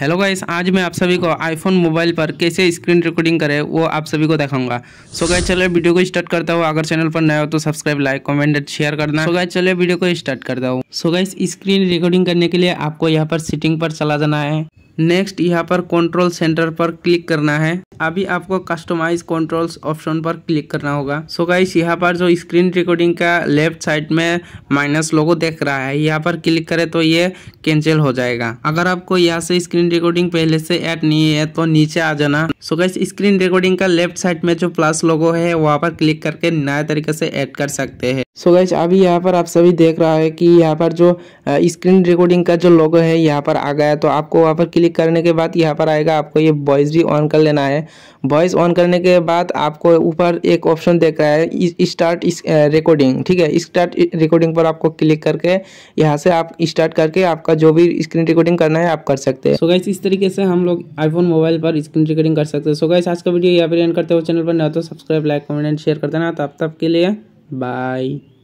Hello guys आज मैं आप सभी को आईफोन मोबाइल पर कैसे स्क्रीन रिकॉर्डिंग करें वो आप सभी को दिखाऊंगा सो गाइस चलिए वीडियो को स्टार्ट करता हूँ अगर चैनल पर नया हो तो subscribe like comment and share करना सो गाइस चलिए वीडियो को स्टार्ट करता हूँ सो गाइस स्क्रीन रिकॉर्डिंग करने के लिए आपको यहाँ पर सेटिंग पर चला जाना है नेक्स्ट यहाँ पर कंट्रोल सेंटर पर क्लिक करना है अभी आपको कस्टमाइज कंट्रोल्स ऑप्शन पर क्लिक करना होगा सो so गाइस यहाँ पर जो स्क्रीन रिकॉर्डिंग का लेफ्ट साइड में माइनस लोगो देख रहा है यहाँ पर क्लिक करें तो ये कैंसिल हो जाएगा अगर आपको यहाँ से स्क्रीन रिकॉर्डिंग पहले से ऐड नहीं है तो नीचे आ जाना so so guys screen recording का लेफ्ट साइड में जो प्लस लोगो है वहाँ पर क्लिक करके नया तरीके से ऐड कर सकते हैं सो गैच अभी यहाँ पर आप सभी देख रहा है कि यहाँ पर जो स्क्रीन रिकॉर्डिंग का जो लोगो है यहाँ पर आ गया तो आपको वहाँ पर क्लिक करने के बाद यहाँ पर आएगा आपको ये वॉइस भी ऑन कर लेना है वॉइस ऑन करने के बाद आपको ऊपर एक ऑप्शन देख रहा है स्टार्ट रिकॉर्डिंग ठीक है स्टार्ट रिकॉर्डिंग पर आपको क्लिक करके यहाँ से आप स्टार्ट करके आपका जो भी स्क्रीन रिकॉर्डिंग करना है आप कर सकते हैं सो गैस इस तरीके से हम लोग आईफोन मोबाइल पर स्क्रीन रिकॉर्डिंग कर सकते हैं सो गैस आज का वीडियो यहाँ पर एंड करते हो चैनल पर ना तो subscribe like comment and share करते ना तब तब के लिए Bye.